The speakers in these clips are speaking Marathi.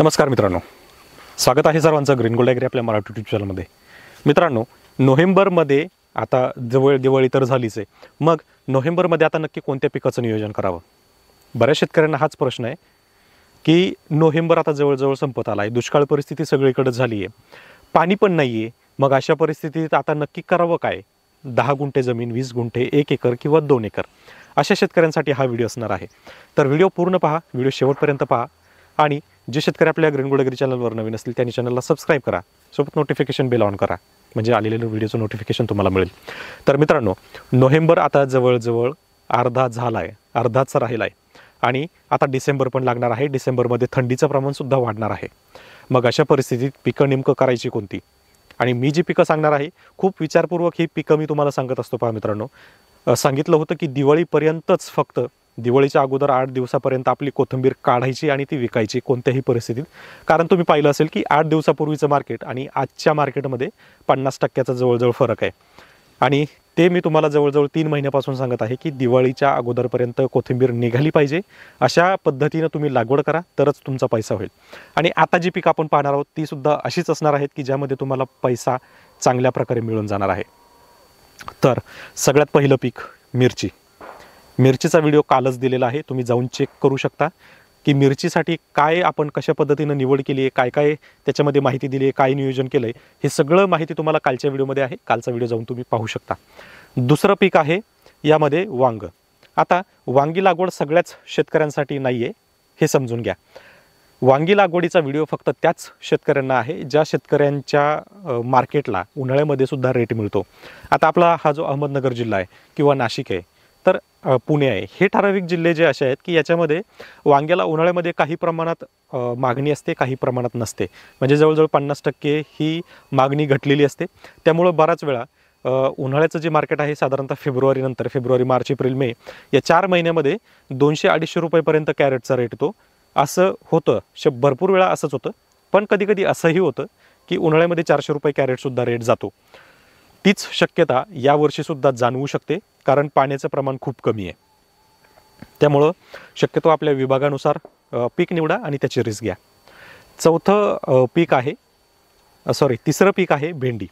नमस्कार मित्रांनो स्वागत आहे सर्वांचं ग्रीन गोल्ड ॲग्री आपल्या मराठी ट्यूब चॅनलमध्ये मित्रांनो नोव्हेंबरमध्ये आता जवळ दिवाळी तर झालीच आहे मग नोव्हेंबरमध्ये आता नक्की कोणत्या पिकाचं नियोजन करावं बऱ्याच शेतकऱ्यांना हाच प्रश्न आहे की नोव्हेंबर आता जवळजवळ संपत आला आहे दुष्काळ परिस्थिती सगळीकडे झाली आहे पाणी पण नाही आहे मग अशा परिस्थितीत आता नक्की करावं काय दहा गुंठे जमीन वीस गुंठे एक एकर किंवा दोन एकर अशा शेतकऱ्यांसाठी हा व्हिडिओ असणार आहे तर व्हिडिओ पूर्ण पहा व्हिडिओ शेवटपर्यंत पहा आणि जे शेतकरी आपल्या ग्रीन गोडगिरी चॅनलवर नवीन असतील त्यांनी चॅनलला सबस्क्राईब करा सोबत नोटिफिकेशन बिल ऑन करा म्हणजे आलेल्या व्हिडिओचं नोटिफिकेशन तुम्हाला मिळेल तर मित्रांनो नोव्हेंबर आता जवळजवळ अर्धा झाला आहे अर्धाच राहिला आहे आणि आता डिसेंबर पण लागणार आहे डिसेंबरमध्ये थंडीचं प्रमाणसुद्धा वाढणार आहे मग अशा परिस्थितीत पिकं नेमकं करायची कोणती आणि मी जी पिकं सांगणार आहे खूप विचारपूर्वक ही पिकं मी तुम्हाला सांगत असतो पहा मित्रांनो सांगितलं होतं की दिवाळीपर्यंतच फक्त दिवाळीच्या अगोदर आठ दिवसापर्यंत आपली कोथिंबीर काढायची आणि ती विकायची कोणत्याही परिस्थितीत कारण तुम्ही पाहिलं असेल की आठ दिवसापूर्वीचं मार्केट आणि आजच्या मार्केटमध्ये पन्नास टक्क्याचा जवळजवळ फरक आहे आणि ते मी तुम्हाला जवळजवळ तीन महिन्यापासून सांगत आहे की दिवाळीच्या अगोदरपर्यंत कोथिंबीर निघाली पाहिजे अशा पद्धतीनं तुम्ही लागवड करा तरच तुमचा पैसा होईल आणि आता जी पिकं आपण पाहणार आहोत ती सुद्धा अशीच असणार आहेत की ज्यामध्ये तुम्हाला पैसा चांगल्या प्रकारे मिळून जाणार आहे तर सगळ्यात पहिलं पीक मिरची मिरचीचा व्हिडिओ कालच दिलेला आहे तुम्ही जाऊन चेक करू शकता की मिरचीसाठी काय आपण कशा पद्धतीनं निवड केली आहे काय काय त्याच्यामध्ये माहिती दिली आहे काय नियोजन केलं आहे हे सगळं माहिती तुम्हाला कालच्या व्हिडिओमध्ये आहे कालचा व्हिडिओ जाऊन तुम्ही पाहू शकता दुसरं पीक आहे यामध्ये वांग आता वांगी लागवड सगळ्याच शेतकऱ्यांसाठी नाही आहे हे समजून घ्या वांगी लागवडीचा व्हिडिओ फक्त त्याच शेतकऱ्यांना आहे ज्या शेतकऱ्यांच्या मार्केटला उन्हाळ्यामध्ये सुद्धा रेट मिळतो आता आपला हा जो अहमदनगर जिल्हा आहे किंवा नाशिक आहे तर पुणे आहे हे ठराविक जिल्हे जे असे आहेत की याच्यामध्ये वांग्याला उन्हाळ्यामध्ये काही प्रमाणात मागणी असते काही प्रमाणात नसते म्हणजे जवळजवळ पन्नास टक्के ही मागणी घटलेली असते त्यामुळं बराच वेळा उन्हाळ्याचं जे मार्केट आहे साधारणतः फेब्रुवारीनंतर फेब्रुवारी मार्च एप्रिल मे या चार महिन्यामध्ये दोनशे अडीचशे रुपयेपर्यंत कॅरेटचा रेट तो असं होतं श भरपूर वेळा असंच होतं पण कधी कधी असंही होतं की उन्हाळ्यामध्ये चारशे रुपये कॅरेटसुद्धा रेट जातो तीच शक्यता यावर्षीसुद्धा जाणवू शकते कारण पाण्याचं प्रमाण खूप कमी आहे त्यामुळं शक्यतो आपल्या विभागानुसार पीक निवडा आणि त्याची रिस्क घ्या चौथं पीक आहे सॉरी तिसरं पीक आहे भेंडी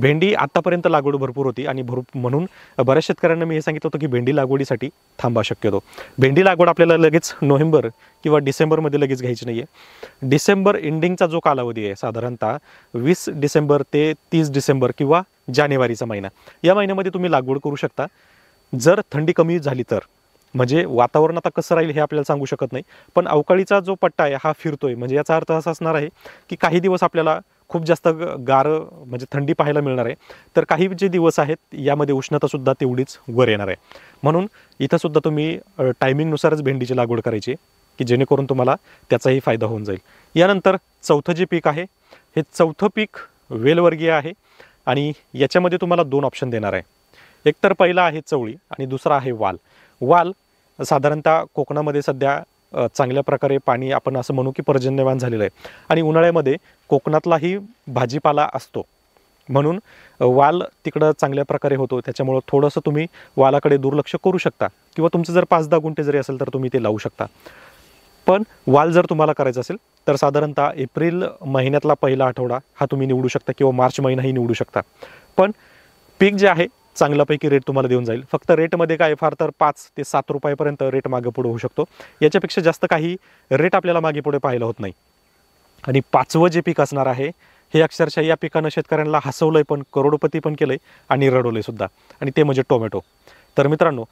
भेंडी आत्तापर्यंत लागवड भरपूर होती आणि भरपूर म्हणून बऱ्याच शेतकऱ्यांना मी हे सांगितलं होतं की भेंडी लागवडीसाठी थांबा शक्यतो भेंडी लागवड आपल्याला लगेच नोव्हेंबर किंवा डिसेंबरमध्ये लगेच घ्यायची नाही आहे डिसेंबर एंडिंगचा जो कालावधी आहे साधारणतः वीस डिसेंबर ते तीस डिसेंबर किंवा जानेवारीचा महिना या महिन्यामध्ये तुम्ही लागवड करू शकता जर थंडी कमी झाली तर म्हणजे वातावरण आता कसं राहील हे आपल्याला सांगू शकत नाही पण अवकाळीचा जो पट्टा आहे हा फिरतो आहे म्हणजे याचा अर्थ असा असणार आहे की काही दिवस आपल्याला खूप जास्त गार म्हणजे थंडी पाहायला मिळणार आहे तर काही जे दिवस आहेत यामध्ये उष्णतासुद्धा तेवढीच वर येणार आहे म्हणून इथंसुद्धा तुम्ही टायमिंगनुसारच भेंडीची लागवड करायची की जेणेकरून तुम्हाला त्याचाही फायदा होऊन जाईल यानंतर चौथं जे पीक आहे हे चौथं पीक वेलवर्गीय आहे आणि याच्यामध्ये तुम्हाला दोन ऑप्शन देणार आहे एकतर पहिला आहे चवळी आणि दुसरा आहे वाल वाल साधारणतः कोकणामध्ये सध्या चांगल्या प्रकारे पाणी आपण असं म्हणू की पर्जन्यमान झालेलं आहे आणि उन्हाळ्यामध्ये कोकणातलाही भाजीपाला असतो म्हणून वाल तिकडं चांगल्या प्रकारे होतो त्याच्यामुळं थोडंसं तुम्ही वालाकडे दुर्लक्ष करू शकता किंवा तुमचं जर पाच दहा गुंठे जरी असेल तर तुम्ही ते लावू शकता पण वाल जर तुम्हाला करायचं असेल तर साधारणतः एप्रिल महिन्यातला पहिला आठवडा हा तुम्ही निवडू शकता किंवा मार्च महिनाही निवडू शकता पण पीक जे आहे चांगल्यापैकी रेट तुम्हाला देऊन जाईल फक्त रेटमध्ये काय फार तर पाच ते सात रुपयापर्यंत रेट मागे पुढे होऊ शकतो याच्यापेक्षा जास्त काही रेट आपल्याला मागे पुढे पाहायला होत नाही आणि पाचवं जे पीक असणार आहे हे अक्षरशः या पिकानं शेतकऱ्यांना हसवलंय पण करोडपती पण केलंय आणि रडवलंय सुद्धा आणि ते म्हणजे टोमॅटो तर मित्रांनो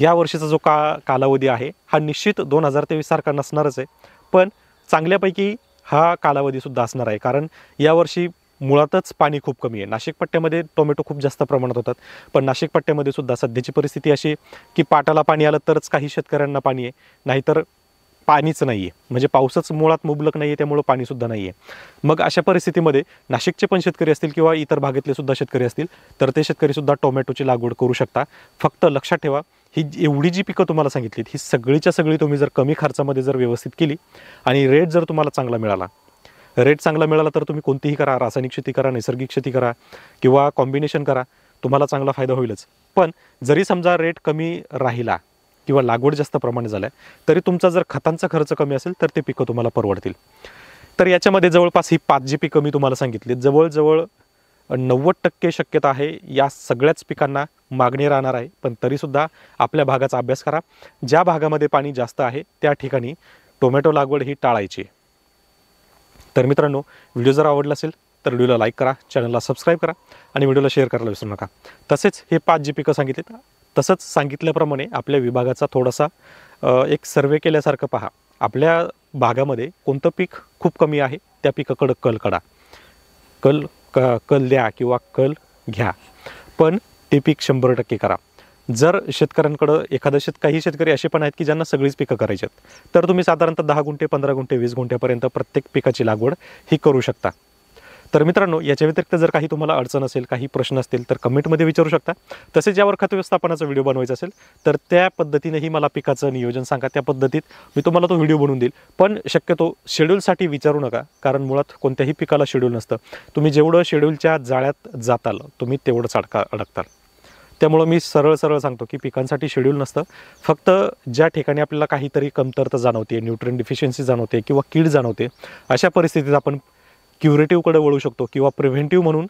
या वर्षीचा जो का कालावधी आहे हा निश्चित दोन हजार तेवीस सारखा नसणारच आहे पण चांगल्यापैकी हा कालावधीसुद्धा असणार आहे कारण यावर्षी मुळातच पाणी खूप कमी आहे नाशिक पट्ट्यामध्ये टोमॅटो खूप जास्त प्रमाणात होतात पण नाशिक पट्ट्यामध्ये सुद्धा सध्याची परिस्थिती अशी की पाटाला पाणी आलं तरच काही शेतकऱ्यांना पाणी आहे नाहीतर पाणीच नाही आहे म्हणजे पाऊसच मुळात मुबलक नाही आहे त्यामुळं पाणीसुद्धा नाही आहे मग अशा परिस्थितीमध्ये नाशिकचे पण शेतकरी असतील किंवा इतर भागातले सुद्धा शेतकरी असतील तर ते शेतकरीसुद्धा टोमॅटोची लागवड करू शकता फक्त लक्षात ठेवा ही एवढी जी पिकं तुम्हाला सांगितलीत ही सगळीच्या सगळी तुम्ही जर कमी खर्चामध्ये जर व्यवस्थित केली आणि रेट जर तुम्हाला चांगला मिळाला रेट चांगला मिळाला तर तुम्ही कोणतीही करा रासायनिक शेती करा नैसर्गिक शेती करा किंवा कॉम्बिनेशन करा तुम्हाला चांगला फायदा होईलच पण जरी समजा रेट कमी राहिला किंवा लागवड जास्त प्रमाणे झाल्या तरी तुमचा जर खतांचा खर्च कमी असेल तर ते पिकं तुम्हाला परवडतील तर याच्यामध्ये जवळपास ही पाच जी पिकं मी तुम्हाला सांगितली जवळजवळ नव्वद टक्के शक्यता आहे या सगळ्याच पिकांना मागणी राहणार आहे पण तरीसुद्धा आपल्या भागाचा अभ्यास करा ज्या भागामध्ये पाणी जास्त आहे त्या ठिकाणी टोमॅटो लागवड ही टाळायची तर मित्रांनो व्हिडिओ जर आवडला असेल तर व्हिडिओला लाईक करा चॅनलला सबस्क्राईब करा आणि व्हिडिओला शेअर करायला विसरू नका तसेच हे पाच जी पिकं सांगितले तसंच सांगितल्याप्रमाणे आपल्या विभागाचा थोडासा एक सर्वे केल्यासारखं पहा आपल्या भागामध्ये कोणतं पीक खूप कमी आहे त्या पिकाकडं कल कडा कल क कल द्या किंवा कल घ्या पण ते पीक शंभर टक्के करा जर शेतकऱ्यांकडं एखादं शेत काही शेतकरी असे पण आहेत की ज्यांना सगळीच पिकं करायची आहेत तर तुम्ही साधारणतः दहा गुंठे पंधरा गुंठे वीस गुंठ्यापर्यंत प्रत्येक पिकाची लागवड ही करू शकता तर मित्रांनो याच्या व्यतिरिक्त जर काही तुम्हाला अडचण असेल काही प्रश्न असतील तर कमेंटमध्ये विचारू शकता तसेच यावर खत व्यवस्थापनाचा व्हिडिओ बनवायचा असेल तर त्या पद्धतीनेही मला पिकाचं नियोजन सांगा त्या पद्धतीत मी तुम्हाला तो व्हिडिओ बनवून देईल पण शक्यतो शेड्यूलसाठी विचारू नका कारण मुळात कोणत्याही पिकाला शेड्यूल नसतं तुम्ही जेवढं शेड्यूलच्या जाळ्यात जाताल तुम्ही तेवढंच अडका अडकताल त्यामुळं मी सरळ सरळ सांगतो की पिकांसाठी शेड्यूल नसतं फक्त ज्या ठिकाणी आपल्याला काहीतरी कमतरता जाणवते न्यूट्रिन डिफिशियन्सी जाणवते किंवा कीड जाणवते अशा परिस्थितीत आपण क्युरेटिव्हकडे वळू शकतो किंवा प्रिव्हेंटिव्ह म्हणून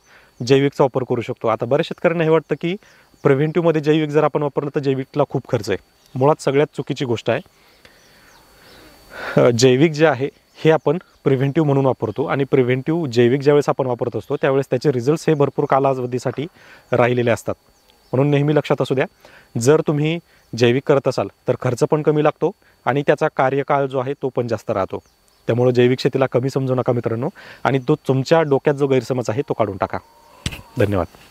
जैविकचा वापर करू शकतो आता बऱ्याच शेतकऱ्यांना हे वाटतं की प्रिव्हेंटिव्हमध्ये जैविक जर आपण वापरलं तर जैविकला खूप खर्च आहे मुळात सगळ्यात चुकीची गोष्ट आहे जैविक जे आहे हे आपण प्रिव्हेंटिव्ह म्हणून वापरतो आणि प्रिव्हेंटिव्ह जैविक ज्यावेळेस आपण वापरत असतो त्यावेळेस त्याचे रिझल्ट्स हे भरपूर कालावधीसाठी राहिलेले असतात म्हणून नेहमी लक्षात असू द्या जर तुम्ही जैविक करत असाल तर खर्च पण कमी लागतो आणि त्याचा कार्यकाळ जो आहे तो पण जास्त राहतो त्यामुळे जैविक शेतीला कमी समजू नका मित्रांनो आणि तो तुमच्या डोक्यात जो गैरसमज आहे तो काढून टाका धन्यवाद